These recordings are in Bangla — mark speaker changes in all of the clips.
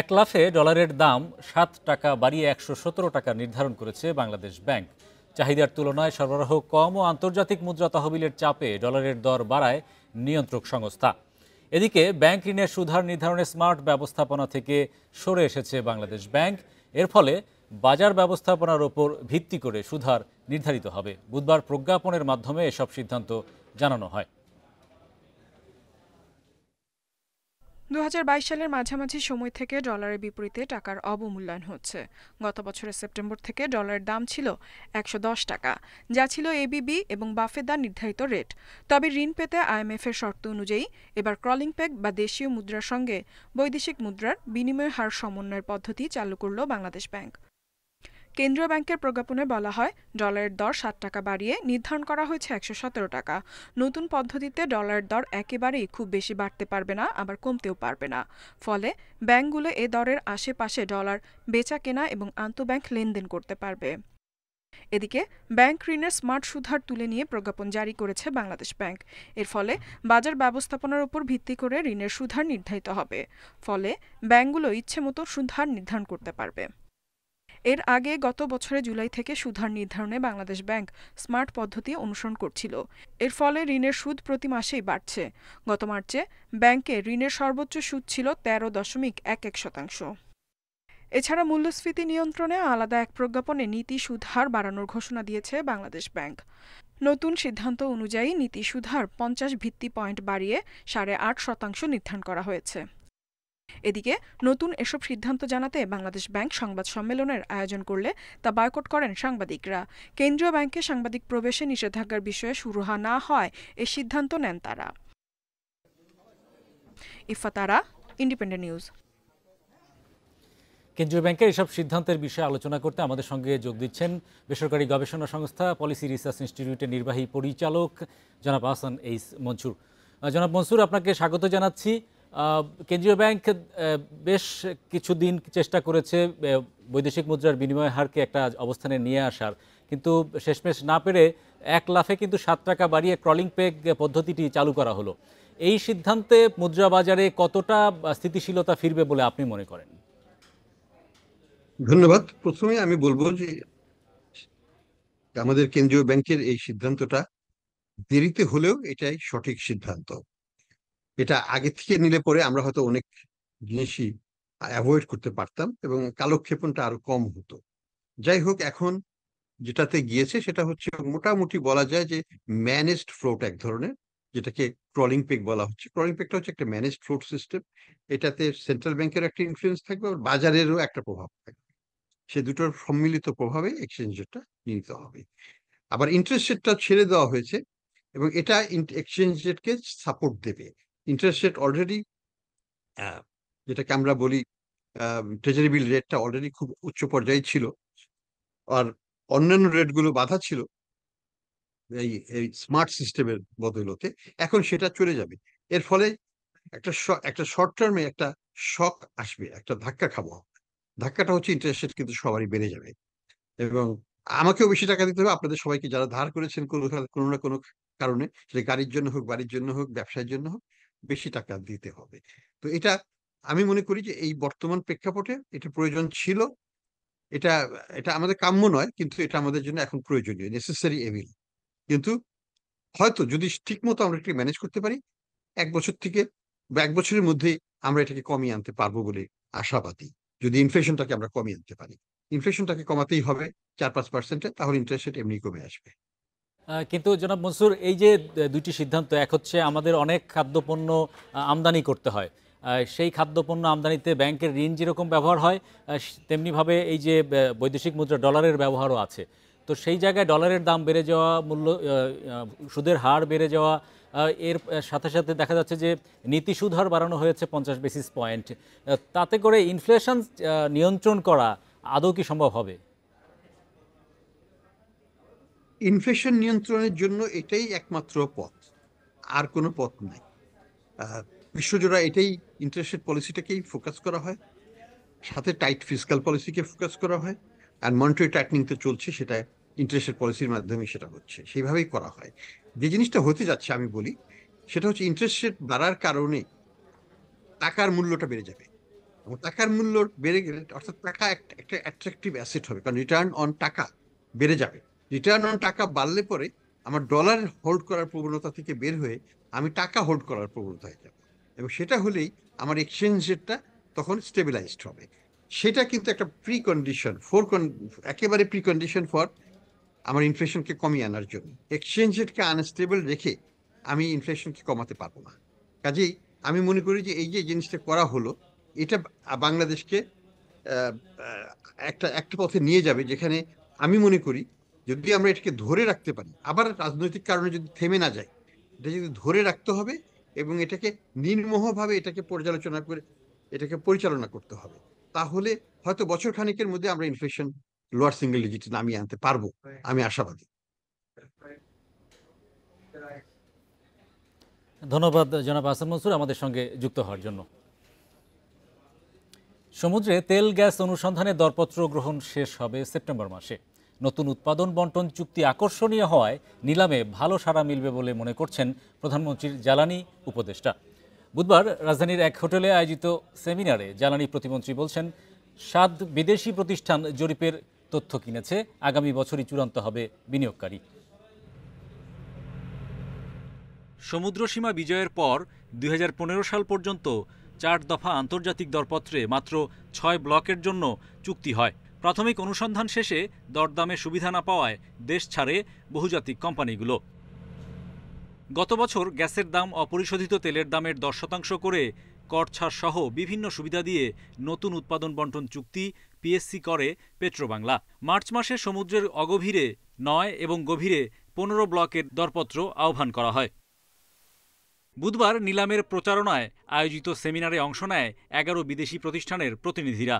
Speaker 1: এক লাফে ডলারের দাম সাত টাকা বাড়িয়ে একশো সতেরো টাকা নির্ধারণ করেছে বাংলাদেশ ব্যাংক চাহিদার তুলনায় সরবরাহ কম ও আন্তর্জাতিক মুদ্রা তহবিলের চাপে ডলারের দর বাড়ায় নিয়ন্ত্রক সংস্থা এদিকে ব্যাংক ঋণের সুধার নির্ধারণে স্মার্ট ব্যবস্থাপনা থেকে সরে এসেছে বাংলাদেশ ব্যাংক এর ফলে বাজার ব্যবস্থাপনার ওপর ভিত্তি করে সুধার নির্ধারিত হবে বুধবার প্রজ্ঞাপনের মাধ্যমে এসব সিদ্ধান্ত জানানো হয়
Speaker 2: 2022 সালের মাঝামাঝি সময় থেকে ডলারের বিপরীতে টাকার অবমূল্যায়ন হচ্ছে গত বছরের সেপ্টেম্বর থেকে ডলারের দাম ছিল একশো টাকা যা ছিল এবিবি এবং বাফেদার নির্ধারিত রেট তবে ঋণ পেতে আইএমএফের শর্ত অনুযায়ী এবার ক্রলিং পেগ বা দেশীয় মুদ্রার সঙ্গে বৈদেশিক মুদ্রার বিনিময় হার সমন্বয়ের পদ্ধতি চালু করল বাংলাদেশ ব্যাংক কেন্দ্রীয় ব্যাংকের প্রজ্ঞাপনে বলা হয় ডলারের দর সাত টাকা বাড়িয়ে নির্ধারণ করা হয়েছে একশো সতেরো টাকা নতুন পদ্ধতিতে ডলারের দর একেবারেই খুব বেশি বাড়তে পারবে না আবার কমতেও পারবে না ফলে ব্যাংকগুলো এ দরের আশেপাশে ডলার বেচা কেনা এবং আন্তব্যাংক লেনদেন করতে পারবে এদিকে ব্যাংক ঋণের স্মার্ট সুধার তুলে নিয়ে প্রজ্ঞাপন জারি করেছে বাংলাদেশ ব্যাংক এর ফলে বাজার ব্যবস্থাপনার উপর ভিত্তি করে ঋণের সুধার নির্ধারিত হবে ফলে ব্যাংকগুলো ইচ্ছে মতো সুধার নির্ধারণ করতে পারবে এর আগে গত বছরে জুলাই থেকে সুধার নির্ধারণে বাংলাদেশ ব্যাংক স্মার্ট পদ্ধতি অনুসরণ করছিল এর ফলে ঋণের সুদ প্রতি মাসেই বাড়ছে গত মার্চে ব্যাংকে ঋণের সর্বোচ্চ সুদ ছিল তেরো দশমিক এক এক শতাংশ এছাড়া মূল্যস্ফীতি নিয়ন্ত্রণে আলাদা এক প্রজ্ঞাপনে নীতি সুধার বাড়ানোর ঘোষণা দিয়েছে বাংলাদেশ ব্যাংক নতুন সিদ্ধান্ত অনুযায়ী নীতি সুধার পঞ্চাশ ভিত্তি পয়েন্ট বাড়িয়ে সাড়ে আট শতাংশ নির্ধারণ করা হয়েছে এদিকে নতুন এসব সিদ্ধান্ত জানাতে বাংলাদেশ ব্যাংক সংবাদ সম্মেলনের আয়োজন করলে তা বয়কট করেন সাংবাদিকরা কেন্দ্রীয় ব্যাংকে সাংবাদিক প্রবেশে নিষেধাজ্ঞার বিষয়ে সুরহা না হয় এ সিদ্ধান্ত নেন তারা নিউজ
Speaker 1: কেন্দ্রীয় ব্যাংকের এসব সিদ্ধান্তের বিষয়ে আলোচনা করতে আমাদের সঙ্গে যোগ দিচ্ছেন বেসরকারি গবেষণা সংস্থা পলিসি রিসার্চ ইনস্টিটিউটের নির্বাহী পরিচালক জনাব আহসান এইস মনসুর জনাব মনসুর আপনাকে স্বাগত জানাচ্ছি কেন্দ্রীয় ব্যাংক বেশ কিছুদিন চেষ্টা করেছে বৈদেশিক মুদ্রার বিনিময় হারকে একটা অবস্থানে নিয়ে আসার কিন্তু শেষমেশ না পেরে এক লাফে কিন্তু সাত টাকা বাড়িয়ে ক্রলিং পেগ পদ্ধতিটি চালু করা হলো এই সিদ্ধান্তে মুদ্রা বাজারে কতটা স্থিতিশীলতা ফিরবে বলে আপনি মনে করেন
Speaker 3: ধন্যবাদ প্রথমে আমি বলবো যে আমাদের কেন্দ্রীয় ব্যাংকের এই সিদ্ধান্তটা দেরিতে হলেও এটাই সঠিক সিদ্ধান্ত এটা আগে থেকে নিলে পরে আমরা হয়তো অনেক জিনিসই অ্যাভয়েড করতে পারতাম এবং কালক্ষেপণটা আরো কম হতো যাই হোক এখন যেটাতে গিয়েছে সেটা হচ্ছে মোটামুটি বলা যায় যে ম্যানেজড ফ্লোট এক ধরনের যেটাকে ক্রলিং পেক বলা হচ্ছে ক্রলিং পেকটা হচ্ছে একটা ম্যানেজড ফ্লোট সিস্টেম এটাতে সেন্ট্রাল ব্যাংকের একটা ইনফ্লুয়েন্স থাকবে আর বাজারেরও একটা প্রভাব থাকবে সে দুটোর সম্মিলিত প্রভাবে এক্সচেঞ্জ রেটটা নিহিত হবে আবার ইন্টারেস্ট রেটটা ছেড়ে দেওয়া হয়েছে এবং এটা এক্সচেঞ্জ রেটকে সাপোর্ট দেবে ইন্টারেস্ট রেট অলরেডি যেটাকে আমরা বলি ট্রেজারি বিল রেটটা অলরেডি খুব উচ্চ পর্যায়ে ছিল আর অন্যান্য রেটগুলো বাধা ছিল এই এই স্মার্ট সিস্টেমের বদলতে এখন সেটা চলে যাবে এর ফলে একটা একটা শর্ট টার্মে একটা শক আসবে একটা ধাক্কা খাবো ধাক্কাটা হচ্ছে ইন্টারেস্ট রেট কিন্তু সবারই বেড়ে যাবে এবং আমাকেও বেশি টাকা দিতে হবে আপনাদের সবাইকে যারা ধার করেছেন কোনো কোনো না কোনো কারণে সেটা গাড়ির জন্য হোক বাড়ির জন্য হোক ব্যবসার জন্য হোক বেশি টাকা দিতে হবে তো এটা আমি মনে করি যে এই বর্তমান প্রেক্ষাপটে এটা প্রয়োজন ছিল এটা এটা আমাদের কাম্য নয় কিন্তু এটা আমাদের জন্য এখন প্রয়োজনীয় নেসেসারি এভিল কিন্তু হয়তো যদি ঠিক মতো আমরা এটাকে ম্যানেজ করতে পারি এক বছর থেকে বা এক বছরের মধ্যে আমরা এটাকে কমিয়ে আনতে পারবো বলে আশাবাদী যদি ইনফ্লেশনটাকে আমরা কমিয়ে আনতে পারি ইনফ্লেশনটাকে কমাতেই হবে চার পাঁচ পার্সেন্টে তাহলে ইন্টারেস্ট রেট এমনি কমে আসবে
Speaker 1: কিন্তু জনাব মনসুর এই যে দুইটি সিদ্ধান্ত এক হচ্ছে আমাদের অনেক খাদ্যপণ্য আমদানি করতে হয় সেই খাদ্যপণ্য আমদানিতে ব্যাংকের ঋণ যেরকম ব্যবহার হয় তেমনিভাবে এই যে বৈদেশিক মুদ্রা ডলারের ব্যবহারও আছে তো সেই জায়গায় ডলারের দাম বেড়ে যাওয়া মূল্য সুদের হার বেড়ে যাওয়া এর সাথে সাথে দেখা যাচ্ছে যে নীতি সুধার বাড়ানো হয়েছে পঞ্চাশ বেসিস পয়েন্ট তাতে করে ইনফ্লেশন নিয়ন্ত্রণ করা আদৌ কি সম্ভব হবে ইনফ্লেশন নিয়ন্ত্রণের জন্য এটাই একমাত্র পথ
Speaker 3: আর কোনো পথ নাই বিশ্বজোড়া এটাই ইন্টারেস্টেড পলিসিটাকেই ফোকাস করা হয় সাথে টাইট ফিজিক্যাল পলিসিকে ফোকাস করা হয় আর মনিটারি টাইটনিং তো চলছে সেটা ইন্টারেস্টেড পলিসির মাধ্যমে সেটা হচ্ছে সেইভাবেই করা হয় যে জিনিসটা হতে যাচ্ছে আমি বলি সেটা হচ্ছে ইন্টারেস্ট রেট বাড়ার কারণে টাকার মূল্যটা বেড়ে যাবে এবং টাকার মূল্য বেড়ে গেলে অর্থাৎ টাকা একটা অ্যাট্রাকটিভ অ্যাসেট হবে কারণ রিটার্ন অন টাকা বেড়ে যাবে রিটার্ন অন টাকা বাড়লে পরে আমার ডলার হোল্ড করার প্রবণতা থেকে বের হয়ে আমি টাকা হোল্ড করার প্রবণতা হয়ে যাব এবং সেটা হলেই আমার এক্সচেঞ্জ রেটটা তখন স্টেবিলাইজড হবে সেটা কিন্তু একটা প্রি কন্ডিশন ফোর একেবারে প্রি কন্ডিশন ফর আমার ইনফ্লেশনকে কমিয়ে আনার জন্য এক্সচেঞ্জ রেটকে আনস্টেবল রেখে আমি ইনফ্লেশনকে কমাতে পারবো না কাজেই আমি মনে করি যে এই যে জিনিসটা করা হলো এটা বাংলাদেশকে একটা একটা পথে নিয়ে যাবে যেখানে আমি মনে করি যদি আমরা এটাকে ধরে রাখতে পারি আবার রাজনৈতিক কারণে যদি থেমে না যায় এটা যদি ধরে রাখতে হবে এবং এটাকে নির্মোহভাবে এটাকে পর্যালোচনা করে এটাকে পরিচালনা করতে হবে তাহলে হয়তো বছর খানিকের মধ্যে আমরা ইনফ্লেশন লোয়ার সিঙ্গেল ডিজিট
Speaker 1: নামিয়ে আনতে পারবো আমি আশাবাদী ধন্যবাদ জনাব আসান মনসুর আমাদের সঙ্গে যুক্ত হওয়ার জন্য সমুদ্রে তেল গ্যাস অনুসন্ধানে দরপত্র গ্রহণ শেষ হবে সেপ্টেম্বর মাসে নতুন উৎপাদন বন্টন চুক্তি আকর্ষণীয় হওয়ায় নিলামে ভালো সাড়া মিলবে বলে মনে করছেন প্রধানমন্ত্রীর জ্বালানি উপদেষ্টা বুধবার রাজধানীর এক হোটেলে আয়োজিত সেমিনারে জ্বালানি প্রতিমন্ত্রী বলছেন সাত বিদেশি প্রতিষ্ঠান জরিপের তথ্য কিনেছে আগামী বছরই চূড়ান্ত হবে বিনিয়োগকারী সমুদ্রসীমা বিজয়ের পর দুই সাল পর্যন্ত চার দফা আন্তর্জাতিক দরপত্রে মাত্র ছয় ব্লকের জন্য চুক্তি হয় প্রাথমিক অনুসন্ধান শেষে দরদামে সুবিধা না পাওয়ায় দেশ ছাড়ে বহুজাতিক কোম্পানিগুলো গত বছর গ্যাসের দাম অপরিশোধিত তেলের দামের দশ শতাংশ করে কর সহ বিভিন্ন সুবিধা দিয়ে নতুন উৎপাদন বন্টন চুক্তি পিএসসি করে পেট্রোবাংলা মার্চ মাসে সমুদ্রের অগভীরে নয় এবং গভীরে পনেরো ব্লকের দরপত্র আহ্বান করা হয় বুধবার নিলামের প্রচারণায় আয়োজিত সেমিনারে অংশ নেয় এগারো বিদেশি প্রতিষ্ঠানের প্রতিনিধিরা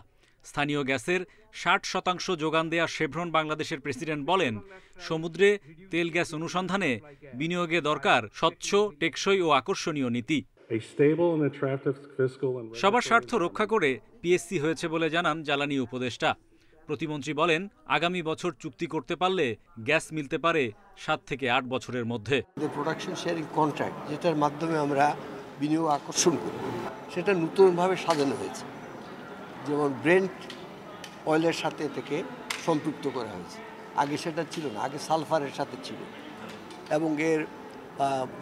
Speaker 1: স্থানীয় গ্যাসের ষাট শতাংশ যোগান দেয়া শেভ্রন বাংলাদেশের প্রেসিডেন্ট বলেন সমুদ্রে তেল গ্যাস অনুসন্ধানে বিনিয়োগে দরকার স্বচ্ছ টেকসই ও আকর্ষণীয় নীতি সবার স্বার্থ রক্ষা করে পিএসসি হয়েছে বলে জানান জ্বালানি উপদেষ্টা প্রতিমন্ত্রী বলেন আগামী বছর চুক্তি করতে পারলে গ্যাস মিলতে পারে সাত থেকে আট বছরের মধ্যে প্রোডাকশন শেয়ারিং কন্ট্রাক্ট যেটার মাধ্যমে আমরা বিনিয়োগ আকর্ষণ করব সেটা নতুনভাবে সাজানো
Speaker 3: হয়েছে যেমন ব্রেন্ট অয়েলের সাথে থেকে সম্পৃক্ত করা হয়েছে আগে সেটা ছিল না আগে সালফারের সাথে ছিল এবং এর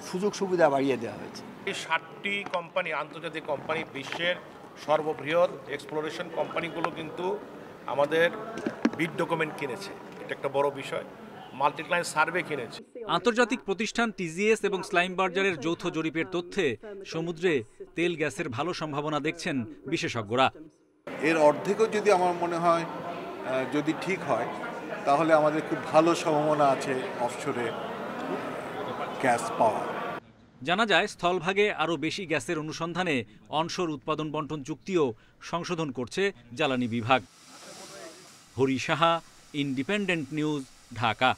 Speaker 3: সুযোগ সুবিধা বাড়িয়ে দেওয়া হয়েছে
Speaker 1: এই ষাটটি কোম্পানি আন্তর্জাতিক কোম্পানি বিশ্বের সর্ববৃহৎ এক্সপ্লোরেশন কোম্পানিগুলো কিন্তু আমাদের বিড ডকুমেন্ট কিনেছে এটা একটা বড় বিষয় মাল্টিক্লাইন সার্ভে কিনেছে আন্তর্জাতিক প্রতিষ্ঠান টিজিএস এবং স্লাইম বার্জারের যৌথ জরিপের তথ্যে সমুদ্রে তেল গ্যাসের ভালো সম্ভাবনা দেখছেন বিশেষজ্ঞরা এর অর্ধেকও যদি আমার মনে হয় যদি ঠিক হয়
Speaker 3: তাহলে আমাদের খুব ভালো সম্ভাবনা আছে অফশোরে
Speaker 1: গ্যাস পাওয়া জানা যায় স্থলভাগে আরও বেশি গ্যাসের অনুসন্ধানে অনসর উৎপাদন বন্টন চুক্তিও সংশোধন করছে জ্বালানি বিভাগ Hari Saha independent news Dhaka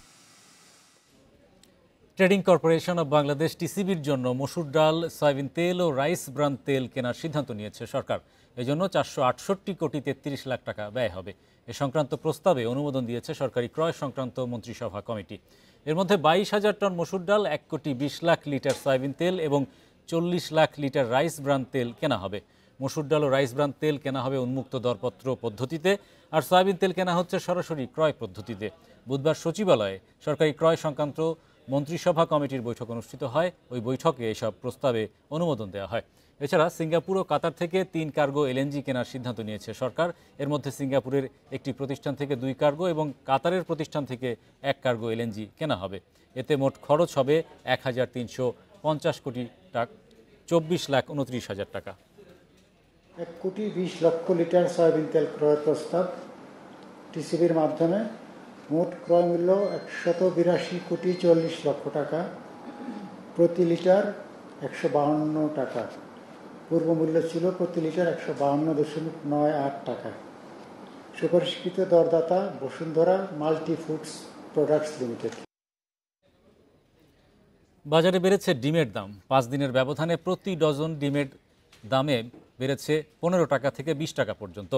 Speaker 1: trading corporation of Bangladesh টিসিবির জন্য মসুর ডাল সয়াবিন তেল ও রাইস ব্রান তেল কেনার সিদ্ধান্ত নিয়েছে সরকার এজন্য চারশো আটষট্টি কোটি তেত্রিশ লাখ টাকা ব্যয় হবে এ সংক্রান্ত প্রস্তাবে অনুমোদন দিয়েছে সরকারি ক্রয় সংক্রান্ত মন্ত্রিসভা কমিটি এর মধ্যে বাইশ হাজার টন মসুর ডাল এক কোটি বিশ লাখ লিটার সয়াবিন তেল এবং চল্লিশ লাখ লিটার রাইস ব্রান তেল কেনা হবে মসুর ডাল ও রাইস ব্রান তেল কেনা হবে উন্মুক্ত দরপত্র পদ্ধতিতে আর সয়াবিন তেল কেনা হচ্ছে সরাসরি ক্রয় পদ্ধতিতে বুধবার সচিবালয়ে সরকারি ক্রয় সংক্রান্ত মন্ত্রিসভা কমিটির বৈঠক অনুষ্ঠিত হয় ওই বৈঠকে এসব প্রস্তাবে অনুমোদন দেওয়া হয় এছাড়া সিঙ্গাপুর ও কাতার থেকে তিন কার্গো এলএনজি কেনার সিদ্ধান্ত নিয়েছে সরকার এর মধ্যে সিঙ্গাপুরের একটি প্রতিষ্ঠান থেকে দুই কার্গো এবং কাতারের প্রতিষ্ঠান থেকে এক কার্গো এলএনজি কেনা হবে এতে মোট খরচ হবে এক হাজার তিনশো পঞ্চাশ কোটি টাকা চব্বিশ লাখ উনত্রিশ হাজার টাকা এক কোটি বিশ লক্ষ লিটার সয়াবিন তেল ক্রয়ের প্রস্তাব টিসিবির মাধ্যমে
Speaker 3: মোট ক্রয় মূল্য একশত বিরাশি কোটি চল্লিশ লক্ষ টাকা প্রতি লিটার একশো বাহান্ন টাকা পূর্ব মূল্য ছিল প্রতি লিটার একশো বাহান্ন
Speaker 1: দশমিক নয় আট টাকা সুপারিশকৃত দরদাতা Bashundhara multi foods products limited বাজারে বেড়েছে ডিমের দাম পাঁচ দিনের ব্যবধানে প্রতি ডজন ডিমের দামে বেড়েছে পনেরো টাকা থেকে বিশ টাকা পর্যন্ত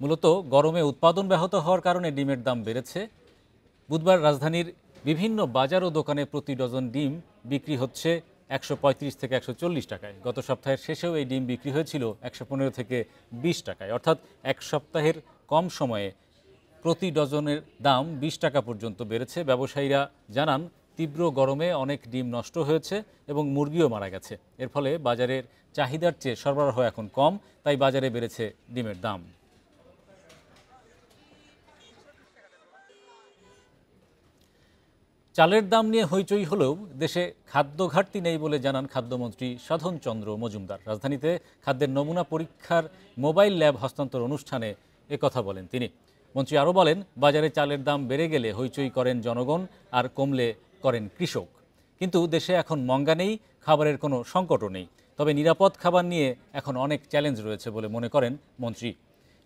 Speaker 1: মূলত গরমে উৎপাদন ব্যাহত হওয়ার কারণে ডিমের দাম বেড়েছে বুধবার রাজধানীর বিভিন্ন বাজার ও দোকানে প্রতি ডজন ডিম বিক্রি হচ্ছে একশো থেকে একশো টাকায় গত সপ্তাহের শেষেও এই ডিম বিক্রি হয়েছিল একশো থেকে ২০ টাকায় অর্থাৎ এক সপ্তাহের কম সময়ে প্রতি ডজনের দাম ২০ টাকা পর্যন্ত বেড়েছে ব্যবসায়ীরা জানান তীব্র গরমে অনেক ডিম নষ্ট হয়েছে এবং মুরগিও মারা গেছে এর ফলে বাজারের চাহিদার চেয়ে সরবরাহ এখন কম তাই বাজারে বেড়েছে ডিমের দাম চালের দাম নিয়ে হইচই হলেও দেশে খাদ্য ঘাটতি নেই বলে জানান খাদ্যমন্ত্রী সাধনচন্দ্র মজুমদার রাজধানীতে খাদ্যের নমুনা পরীক্ষার মোবাইল ল্যাব হস্তান্তর অনুষ্ঠানে কথা বলেন তিনি মন্ত্রী আরও বলেন বাজারে চালের দাম বেড়ে গেলে হইচই করেন জনগণ আর কমলে করেন কৃষক কিন্তু দেশে এখন মঙ্গা নেই খাবারের কোনো সংকটও নেই তবে নিরাপদ খাবার নিয়ে এখন অনেক চ্যালেঞ্জ রয়েছে বলে মনে করেন মন্ত্রী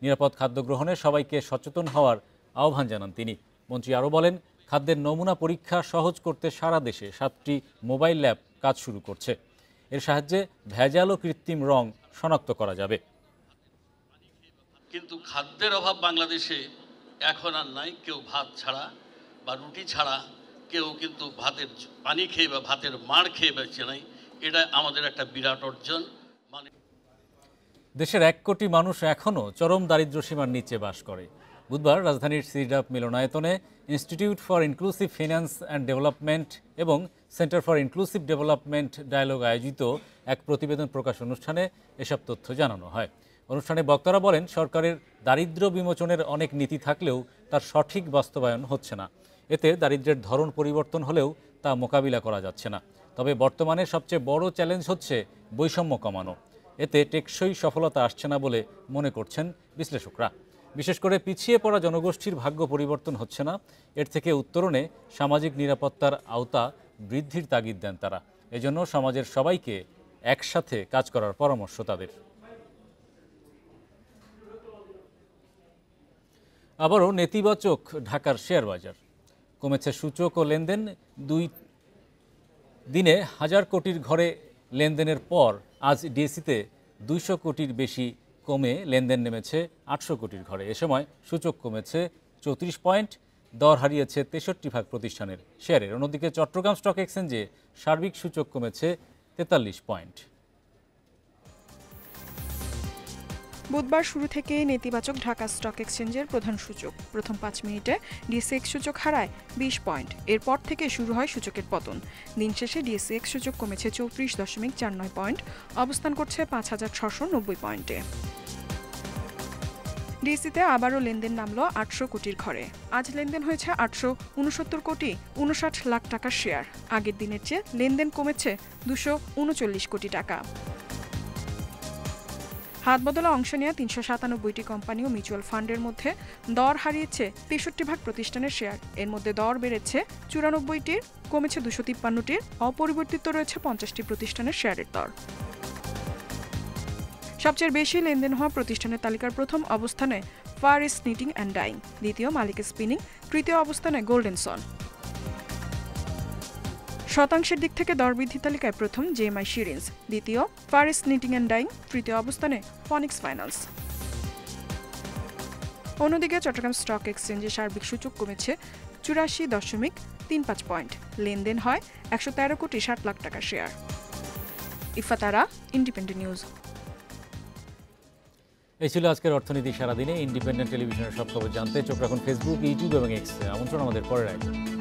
Speaker 1: নিরাপদ খাদ্য গ্রহণে সবাইকে সচেতন হওয়ার আহ্বান জানান তিনি মন্ত্রী আরও বলেন খাদ্যের নমুনা পরীক্ষা সহজ করতে সারা দেশে সাতটি মোবাইল ল্যাব কাজ শুরু করছে এর সাহায্যে ভেজাল ও কৃত্রিম রং শনাক্ত করা যাবে
Speaker 3: কিন্তু খাদ্যের অভাব বাংলাদেশে এখন আর নাই কেউ ভাত ছাড়া বা রুটি ছাড়া কেউ কিন্তু ভাতের পানি খেয়ে বা ভাতের মার খেয়ে বেঁচে নাই এটা আমাদের একটা বিরাট অর্জন মানে
Speaker 1: দেশের এক কোটি মানুষ এখনও চরম দারিদ্র্য সীমার নিচে বাস করে বুধবার রাজধানীর সিডাপ মিলনায়তনে institute for inclusive finance and development এবং centre for inclusive development dialogue আয়োজিত এক প্রতিবেদন প্রকাশ অনুষ্ঠানে এসব তথ্য জানানো হয় অনুষ্ঠানে বক্তারা বলেন সরকারের দারিদ্র বিমোচনের অনেক নীতি থাকলেও তার সঠিক বাস্তবায়ন হচ্ছে না এতে দারিদ্রের ধরন পরিবর্তন হলেও তা মোকাবিলা করা যাচ্ছে না তবে বর্তমানে সবচেয়ে বড় চ্যালেঞ্জ হচ্ছে বৈষম্য কমানো এতে টেকসই সফলতা আসছে না বলে মনে করছেন বিশ্লেষকরা বিশেষ করে পিছিয়ে পড়া জনগোষ্ঠীর ভাগ্য পরিবর্তন হচ্ছে না এর থেকে উত্তরণে সামাজিক নিরাপত্তার আওতা বৃদ্ধির তাগিদ দেন তারা এজন্য সমাজের সবাইকে একসাথে কাজ করার পরামর্শ তাদের আবারও নেতিবাচক ঢাকার শেয়ার বাজার কমেছে সূচক ও লেনদেন দুই দিনে হাজার কোটির ঘরে লেনদেনের পর আজ ডিএসিতে দুইশো কোটির বেশি কমে লেনদেন নেমেছে আটশো কোটির ঘরে এ সময় সূচক কমেছে চৌত্রিশ পয়েন্ট দর হারিয়েছে তেষট্টি ভাগ প্রতিষ্ঠানের শেয়ারের অন্যদিকে চট্টগ্রাম স্টক এক্সচেঞ্জে সার্বিক সূচক কমেছে তেতাল্লিশ পয়েন্ট
Speaker 2: বুধবার শুরু থেকে নেতিবাচক ঢাকা স্টক এক্সচেঞ্জের প্রধান সূচক প্রথম পাঁচ মিনিটে ডিএসএক্স সূচক হারায় বিশ পয়েন্ট এরপর থেকে শুরু হয় সূচকের পতন দিন শেষে ডিএসএক্স সূচক কমেছে চৌত্রিশ দশমিক চার নয় পয়েন্ট অবস্থান করছে পাঁচ হাজার ছশো নব্বই পয়েন্টে ডিসিতে আবারও লেনদেন নামল আটশো কোটির ঘরে আজ লেনদেন হয়েছে আটশো উনসত্তর কোটি উনষাট লাখ টাকা শেয়ার আগের দিনের চেয়ে লেনদেন কমেছে দুশো উনচল্লিশ কোটি টাকা হাতবদলে অংশ নেওয়া তিনশো সাতানব্বইটি কোম্পানি ও মিউচুয়াল ফান্ডের মধ্যে দর হারিয়েছে তেষট্টি ভাগ প্রতিষ্ঠানের শেয়ার এর মধ্যে দর বেড়েছে চুরানব্বইটির কমেছে দুশো তিপ্পান্নটির অপরিবর্তিত রয়েছে পঞ্চাশটি প্রতিষ্ঠানের শেয়ারের দর সবচেয়ে বেশি লেনদেন হওয়া প্রতিষ্ঠানের তালিকার প্রথম অবস্থানে far east knitting and dyeing দ্বিতীয় মালিক স্পিনিং তৃতীয় অবস্থানে গোল্ডেন সন শতাংশের দিক থেকে দরবৃদ্ধি তালিকায় প্রথম জেএমআই শিরিন্স দ্বিতীয় ফারিস নিটিং অ্যান্ড ডাইং তৃতীয় অবস্থানে ফনিক্স ফাইনালস অন্যদিকে চট্টগ্রাম স্টক এক্সচেঞ্জে সার্বিক সূচক কমেছে চুরাশি দশমিক তিন পাঁচ পয়েন্ট লেনদেন হয় একশো তেরো কোটি ষাট লাখ টাকা শেয়ার ইফাতারা ইন্ডিপেন্ডেন্ট নিউজ
Speaker 1: এই ছিল আজকের অর্থনীতি সারাদিনে ইন্ডিপেন্ডেন্ট টেলিভিশনের সব খবর জানতে চোখ রাখুন ফেসবুক ইউটিউব এবং এক্সে আমন্ত্রণ আমাদের পরে রাখবেন